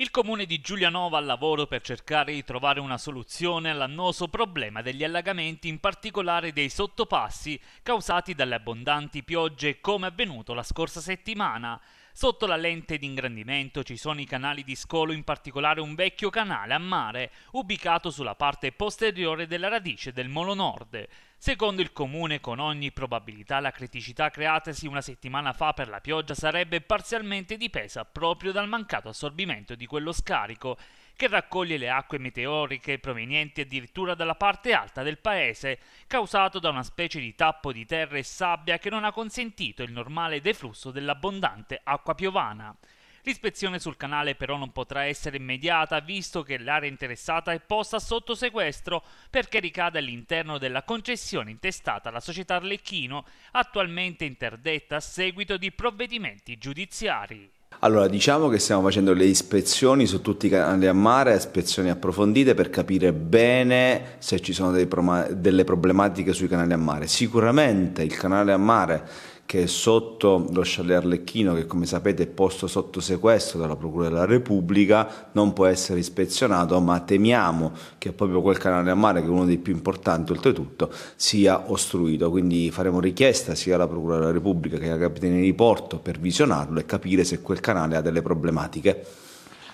Il comune di Giulianova al lavoro per cercare di trovare una soluzione all'annoso problema degli allagamenti, in particolare dei sottopassi causati dalle abbondanti piogge come avvenuto la scorsa settimana. Sotto la lente di ingrandimento ci sono i canali di scolo, in particolare un vecchio canale a mare ubicato sulla parte posteriore della radice del Molo Nord. Secondo il comune, con ogni probabilità la criticità creatasi una settimana fa per la pioggia sarebbe parzialmente dipesa proprio dal mancato assorbimento di quello scarico che raccoglie le acque meteoriche provenienti addirittura dalla parte alta del paese, causato da una specie di tappo di terra e sabbia che non ha consentito il normale deflusso dell'abbondante acqua piovana. L'ispezione sul canale però non potrà essere immediata visto che l'area interessata è posta sotto sequestro perché ricade all'interno della concessione intestata alla società Arlecchino, attualmente interdetta a seguito di provvedimenti giudiziari. Allora, diciamo che stiamo facendo le ispezioni su tutti i canali a mare, ispezioni approfondite per capire bene se ci sono delle problematiche sui canali a mare. Sicuramente il canale a mare che è sotto lo scialle Arlecchino, che come sapete è posto sotto sequestro dalla Procura della Repubblica, non può essere ispezionato, ma temiamo che proprio quel canale a mare, che è uno dei più importanti oltretutto, sia ostruito. Quindi faremo richiesta sia alla Procura della Repubblica che alla Capitaneria di Porto per visionarlo e capire se quel canale ha delle problematiche.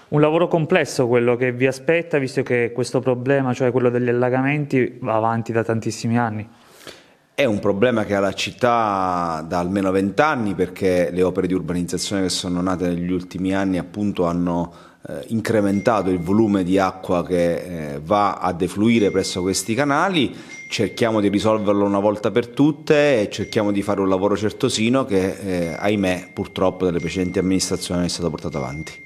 Un lavoro complesso quello che vi aspetta, visto che questo problema, cioè quello degli allagamenti, va avanti da tantissimi anni. È un problema che ha la città da almeno vent'anni perché le opere di urbanizzazione che sono nate negli ultimi anni appunto hanno eh, incrementato il volume di acqua che eh, va a defluire presso questi canali. Cerchiamo di risolverlo una volta per tutte e cerchiamo di fare un lavoro certosino che, eh, ahimè, purtroppo dalle precedenti amministrazioni è stato portato avanti.